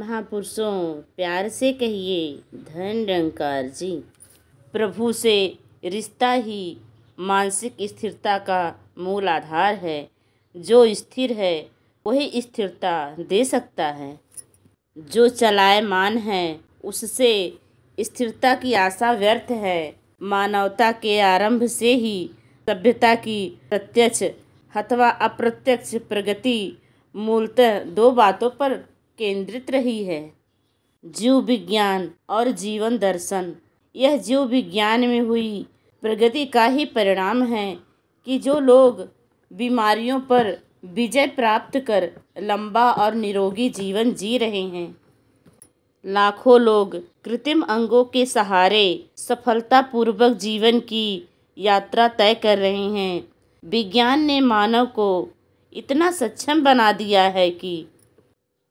महापुरुषों प्यार से कहिए धन रंकार जी प्रभु से रिश्ता ही मानसिक स्थिरता का मूल आधार है जो स्थिर है वही स्थिरता दे सकता है जो चलायमान है उससे स्थिरता की आशा व्यर्थ है मानवता के आरंभ से ही सभ्यता की प्रत्यक्ष अथवा अप्रत्यक्ष प्रगति मूलतः दो बातों पर केंद्रित रही है जीव विज्ञान और जीवन दर्शन यह जीव विज्ञान में हुई प्रगति का ही परिणाम है कि जो लोग बीमारियों पर विजय प्राप्त कर लंबा और निरोगी जीवन जी रहे हैं लाखों लोग कृत्रिम अंगों के सहारे सफलतापूर्वक जीवन की यात्रा तय कर रहे हैं विज्ञान ने मानव को इतना सक्षम बना दिया है कि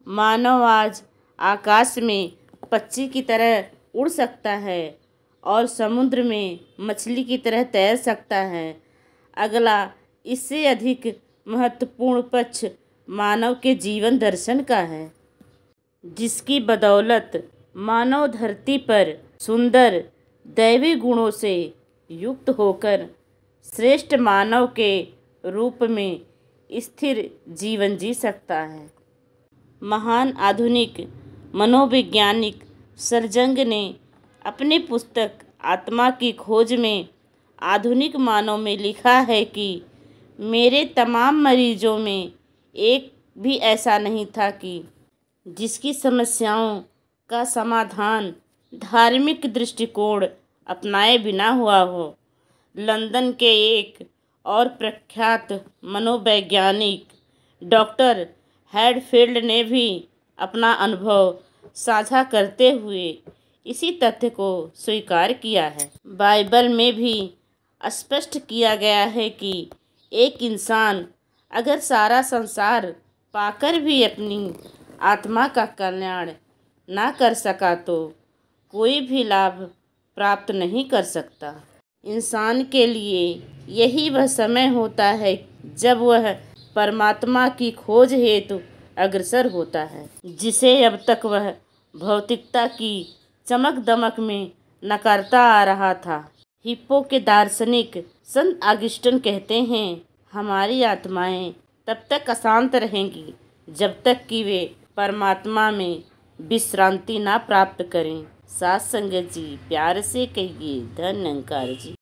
मानव आज आकाश में पक्षी की तरह उड़ सकता है और समुद्र में मछली की तरह तैर सकता है अगला इससे अधिक महत्वपूर्ण पक्ष मानव के जीवन दर्शन का है जिसकी बदौलत मानव धरती पर सुंदर दैवी गुणों से युक्त होकर श्रेष्ठ मानव के रूप में स्थिर जीवन जी सकता है महान आधुनिक मनोवैज्ञानिक सरजंग ने अपने पुस्तक आत्मा की खोज में आधुनिक मानव में लिखा है कि मेरे तमाम मरीजों में एक भी ऐसा नहीं था कि जिसकी समस्याओं का समाधान धार्मिक दृष्टिकोण अपनाए बिना हुआ हो लंदन के एक और प्रख्यात मनोवैज्ञानिक डॉक्टर हैडफील्ड ने भी अपना अनुभव साझा करते हुए इसी तथ्य को स्वीकार किया है बाइबल में भी स्पष्ट किया गया है कि एक इंसान अगर सारा संसार पाकर भी अपनी आत्मा का कल्याण ना कर सका तो कोई भी लाभ प्राप्त नहीं कर सकता इंसान के लिए यही वह समय होता है जब वह परमात्मा की खोज हेतु अग्रसर होता है जिसे अब तक वह भौतिकता की चमक दमक में नकारता आ रहा था हिप्पो के दार्शनिक संत आगिस्टन कहते हैं हमारी आत्माएं तब तक अशांत रहेंगी जब तक कि वे परमात्मा में विश्रांति ना प्राप्त करें सात संगत जी प्यार से कहिए धन अंकार जी